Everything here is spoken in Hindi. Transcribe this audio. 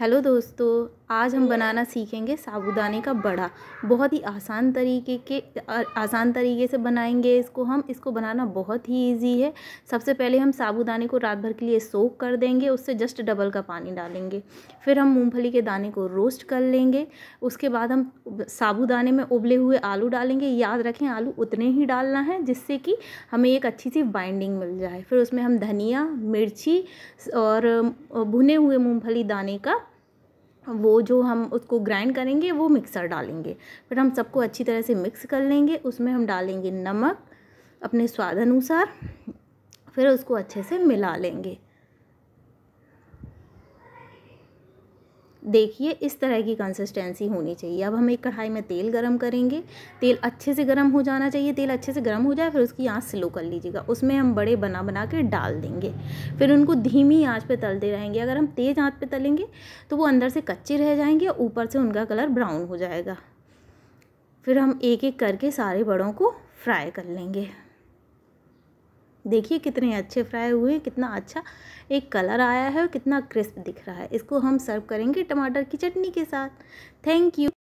हेलो दोस्तों आज हम बनाना सीखेंगे साबूदाने का बड़ा बहुत ही आसान तरीके के आसान तरीके से बनाएंगे इसको हम इसको बनाना बहुत ही इजी है सबसे पहले हम साबूदाने को रात भर के लिए सोख कर देंगे उससे जस्ट डबल का पानी डालेंगे फिर हम मूंगफली के दाने को रोस्ट कर लेंगे उसके बाद हम साबूदाने में उबले हुए आलू डालेंगे याद रखें आलू उतने ही डालना है जिससे कि हमें एक अच्छी सी बाइंडिंग मिल जाए फिर उसमें हम धनिया मिर्ची और भुने हुए मूँगफली दाने का वो जो हम उसको ग्राइंड करेंगे वो मिक्सर डालेंगे फिर हम सबको अच्छी तरह से मिक्स कर लेंगे उसमें हम डालेंगे नमक अपने स्वाद अनुसार फिर उसको अच्छे से मिला लेंगे देखिए इस तरह की कंसिस्टेंसी होनी चाहिए अब हम एक कढ़ाई में तेल गरम करेंगे तेल अच्छे से गरम हो जाना चाहिए तेल अच्छे से गरम हो जाए फिर उसकी आँच स्लो कर लीजिएगा उसमें हम बड़े बना बना के डाल देंगे फिर उनको धीमी आँच पर तलते रहेंगे अगर हम तेज़ आँच पर तलेंगे तो वो अंदर से कच्चे रह जाएंगे और ऊपर से उनका कलर ब्राउन हो जाएगा फिर हम एक एक करके सारे बड़ों को फ्राई कर लेंगे देखिए कितने अच्छे फ्राई हुए हैं कितना अच्छा एक कलर आया है और कितना क्रिस्प दिख रहा है इसको हम सर्व करेंगे टमाटर की चटनी के साथ थैंक यू